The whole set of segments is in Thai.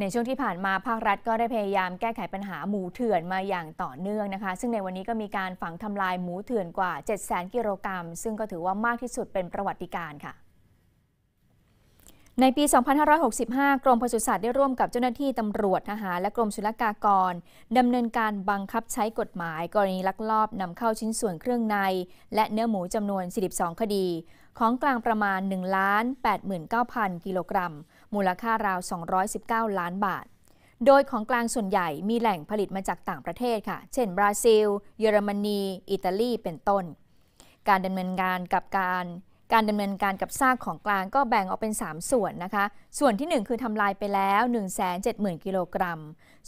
ในช่วงที่ผ่านมาภาครัฐก็ได้พยายามแก้ไขปัญหาหมูเถื่อนมาอย่างต่อเนื่องนะคะ ซึ่งในวันนี้ก็มีการฝังทำลายหมูเถื่อนกว่า7 0 0 0 0 0 กิโลกรัม ซึ่งก็ถือว่ามากที่สุดเป็นประวัติการค่ะในปี 2565 กรมปศุสัตว์ได้ร่วมกับเจ้าหน้าที่ตำรวจทหารและกรมศุลกากรดำเนินการบังคับใช้กฎหมายกรณีลักลอบนำเข้าชิ้นส่วนเครื่องใน และเนื้อหมูจำนวน 42 คดี ของกลางประมาณ1 89,000 กิโลกรัมมูลค่าราว 219 ล้านบาท โดยของกลางส่วนใหญ่มีแหล่งผลิตมาจากต่างประเทศค่ะ เช่น บราซิล เยอรมนี อิตาลี เป็นต้น การดำเนินงานกับการการดำเนินการกับซากของกลางก็แบ่งออกเป็น 3 ส่วนนะคะ ส่วนที่ 1 คือทำลายไปแล้ว 1 7 0 0 0 0 กิโลกรัม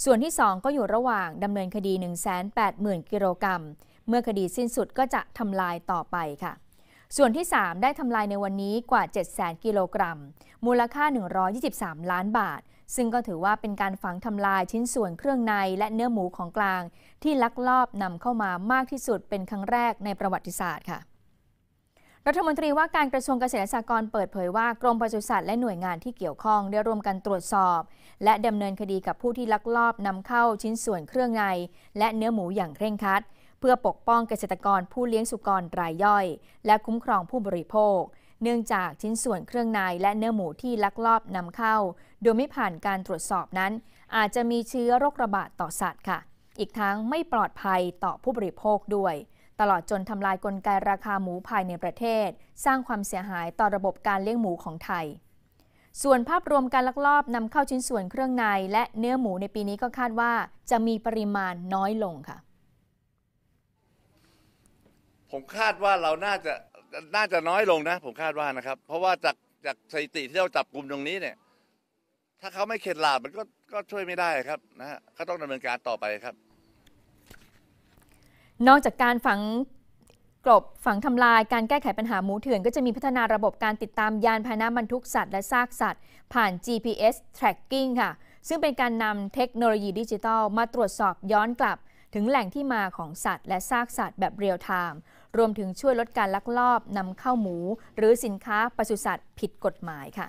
ส่วนที่ 2 ก็อยู่ระหว่างดำเนินคดี 1 8 0 0 0 0 กิโลกรัม เมื่อคดีสิ้นสุดก็จะทำลายต่อไปค่ะ ส่วนที่ 3 ได้ทำลายในวันนี้กว่า 7 0 0 0 0กิโลกรัม มูลค่า 123 ล้านบาท ซึ่งก็ถือว่าเป็นการฝังทำลายชิ้นส่วนเครื่องในและเนื้อหมูของกลาง ที่ลักลอบนำเข้ามามากที่สุดเป็นครั้งแรกในประวัติศาสตร์ค่ะรัฐมนตรีว่าการกระทรวงเกษตรสหกรณ์เปิดเผยว่ากรมปศุสัตว์และหน่วยงานที่เกี่ยวข้อง ได้รวมกันตรวจสอบ และดำเนินคดีกับผู้ที่ลักลอบนำเข้าชิ้นส่วนเครื่องในและเนื้อหมูอย่างเคร่งครัด เพื่อปกป้องเกษตรกรผู้เลี้ยงสุกรรายย่อย และคุ้มครองผู้บริโภค เนื่องจากชิ้นส่วนเครื่องในและเนื้อหมูที่ลักลอบนำเข้า โดยไม่ผ่านการตรวจสอบนั้น อาจจะมีเชื้อโรคระบาดต่อสัตว์ค่ะ อีกทั้งไม่ปลอดภัยต่อผู้บริโภคด้วยตลอดจนทำลายกลไกราคาหมูภายในประเทศ สร้างความเสียหายต่อระบบการเลี้ยงหมูของไทย ส่วนภาพรวมการลักลอบนำเข้าชิ้นส่วนเครื่องในและเนื้อหมูในปีนี้ก็คาดว่าจะมีปริมาณน้อยลงค่ะผมคาดว่าเราน่าจะน่าจะน้อยลงนะ ผมคาดว่านะครับ เพราะว่าจากจากสถิติที่เราจับกลุ่มตรงนี้เนี่ย ถ้าเขาไม่เข็ดหลาบมันก็ก็ช่วยไม่ได้ครับนะฮะเขาต้องดำเนินการต่อไปครับนอกจากการฝังกลบฝังทำลายการแก้ไขปัญหาหมูเถื่อน ก็จะมีพัฒนาระบบการติดตามยานพาหนะบรรทุกสัตว์และซากสัตว์ ผ่าน GPS tracking ค่ะ ซึ่งเป็นการนำเทคโนโลยีดิจิทัลมาตรวจสอบย้อนกลับ ถึงแหล่งที่มาของสัตว์ และซากสัตว์แบบเรียลไทม์รวมถึงช่วยลดการลักลอบนำเข้าหมู หรือสินค้าปศุสัตว์ผิดกฎหมายค่ะ